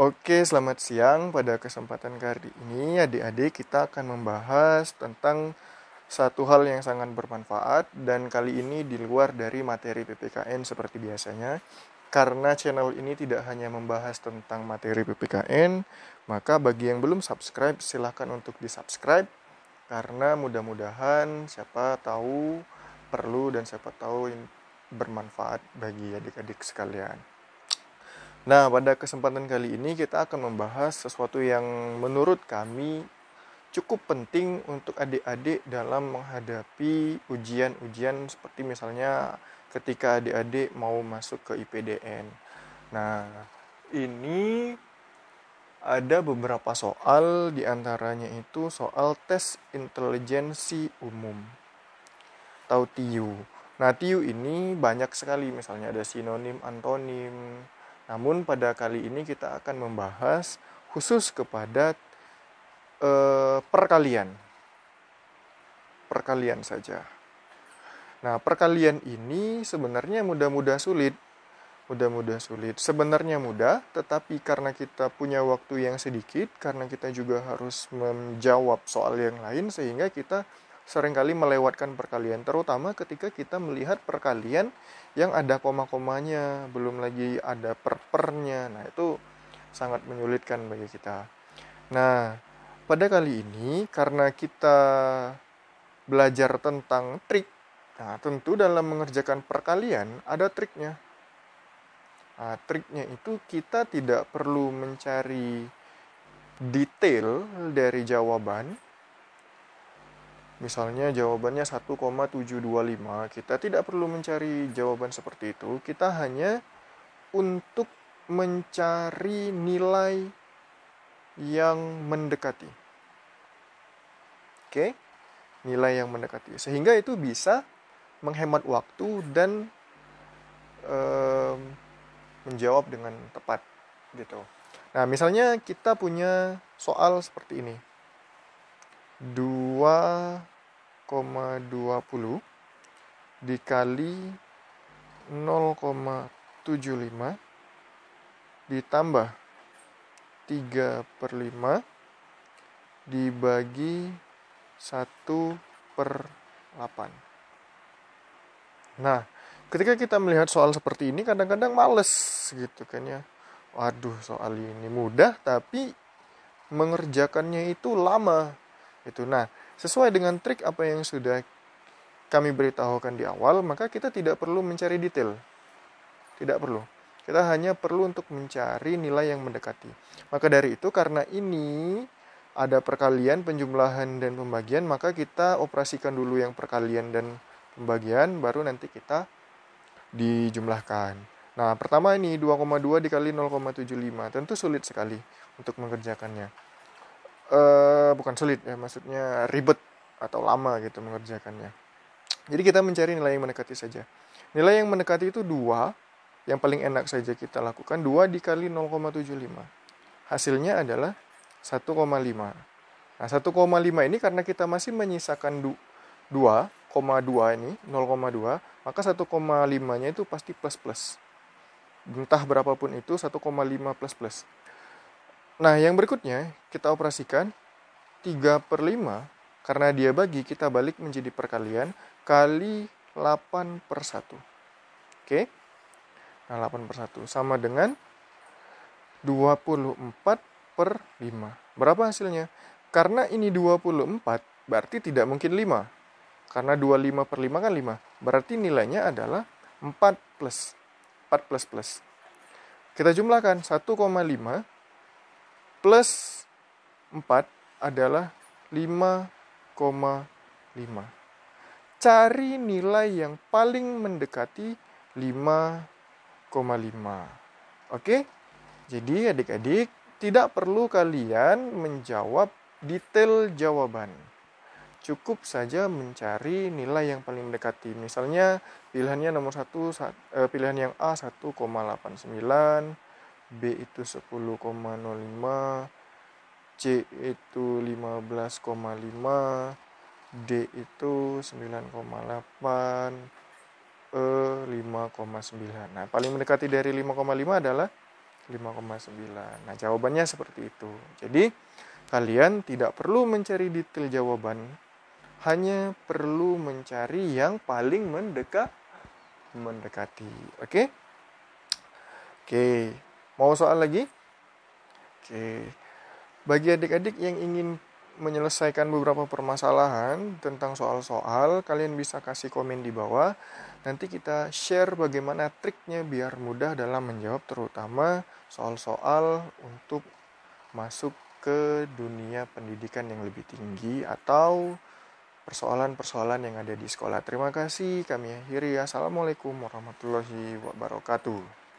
Oke, selamat siang. Pada kesempatan kali ini, adik-adik kita akan membahas tentang satu hal yang sangat bermanfaat dan kali ini di luar dari materi PPKN seperti biasanya. Karena channel ini tidak hanya membahas tentang materi PPKN, maka bagi yang belum subscribe silahkan untuk di-subscribe karena mudah-mudahan siapa tahu perlu dan siapa tahu bermanfaat bagi adik-adik sekalian. Nah, pada kesempatan kali ini kita akan membahas sesuatu yang menurut kami cukup penting untuk adik-adik dalam menghadapi ujian-ujian seperti misalnya ketika adik-adik mau masuk ke IPDN. Nah, ini ada beberapa soal diantaranya itu soal tes intelijensi umum atau TIU. Nah, TIU ini banyak sekali misalnya ada sinonim, antonim, namun pada kali ini kita akan membahas khusus kepada eh, perkalian. Perkalian saja. Nah, perkalian ini sebenarnya mudah-mudah sulit. Mudah-mudah sulit. Sebenarnya mudah, tetapi karena kita punya waktu yang sedikit, karena kita juga harus menjawab soal yang lain sehingga kita seringkali melewatkan perkalian terutama ketika kita melihat perkalian yang ada koma-komanya belum lagi ada per-pernya nah itu sangat menyulitkan bagi kita nah pada kali ini karena kita belajar tentang trik nah tentu dalam mengerjakan perkalian ada triknya nah, triknya itu kita tidak perlu mencari detail dari jawaban Misalnya jawabannya 1,725, kita tidak perlu mencari jawaban seperti itu, kita hanya untuk mencari nilai yang mendekati. Oke, nilai yang mendekati. Sehingga itu bisa menghemat waktu dan um, menjawab dengan tepat gitu. Nah, misalnya kita punya soal seperti ini. dua 0,20 dikali 0,75 ditambah 3 per 5 dibagi 1 per 8 nah ketika kita melihat soal seperti ini kadang-kadang males gitu kan ya waduh soal ini mudah tapi mengerjakannya itu lama itu nah Sesuai dengan trik apa yang sudah kami beritahukan di awal, maka kita tidak perlu mencari detail. Tidak perlu. Kita hanya perlu untuk mencari nilai yang mendekati. Maka dari itu, karena ini ada perkalian, penjumlahan, dan pembagian, maka kita operasikan dulu yang perkalian dan pembagian, baru nanti kita dijumlahkan. Nah, pertama ini 2,2 dikali 0,75, tentu sulit sekali untuk mengerjakannya uh, bukan sulit ya maksudnya ribet atau lama gitu mengerjakannya jadi kita mencari nilai yang mendekati saja nilai yang mendekati itu dua yang paling enak saja kita lakukan dua dikali 0,75 hasilnya adalah 1,5 nah 1,5 ini karena kita masih menyisakan 2,2 ini 0,2 maka 1,5 nya itu pasti plus plus entah berapapun itu 1,5 plus plus Nah, yang berikutnya kita operasikan 3 per 5 karena dia bagi kita balik menjadi perkalian kali 8 per 1. Oke. Nah, 8 per 1 sama dengan 24 per 5. Berapa hasilnya? Karena ini 24, berarti tidak mungkin 5. Karena 25 per 5 kan 5. Berarti nilainya adalah 4 plus. 4 plus plus. Kita jumlahkan 1,5 plus 4 adalah 5,5. Cari nilai yang paling mendekati 5,5. Oke? Jadi adik-adik, tidak perlu kalian menjawab detail jawaban. Cukup saja mencari nilai yang paling mendekati. Misalnya pilihannya nomor satu, eh, pilihan yang A 1,89 B itu 10,05 C itu 15,5 D itu 9,8 E 5,9 nah paling mendekati dari 5,5 adalah 5,9 nah jawabannya seperti itu jadi kalian tidak perlu mencari detail jawaban hanya perlu mencari yang paling mendekat mendekati oke okay? oke okay. Mau soal lagi? Oke. Bagi adik-adik yang ingin menyelesaikan beberapa permasalahan tentang soal-soal, kalian bisa kasih komen di bawah. Nanti kita share bagaimana triknya biar mudah dalam menjawab terutama soal-soal untuk masuk ke dunia pendidikan yang lebih tinggi atau persoalan-persoalan yang ada di sekolah. Terima kasih. Kami akhiri. Assalamualaikum warahmatullahi wabarakatuh.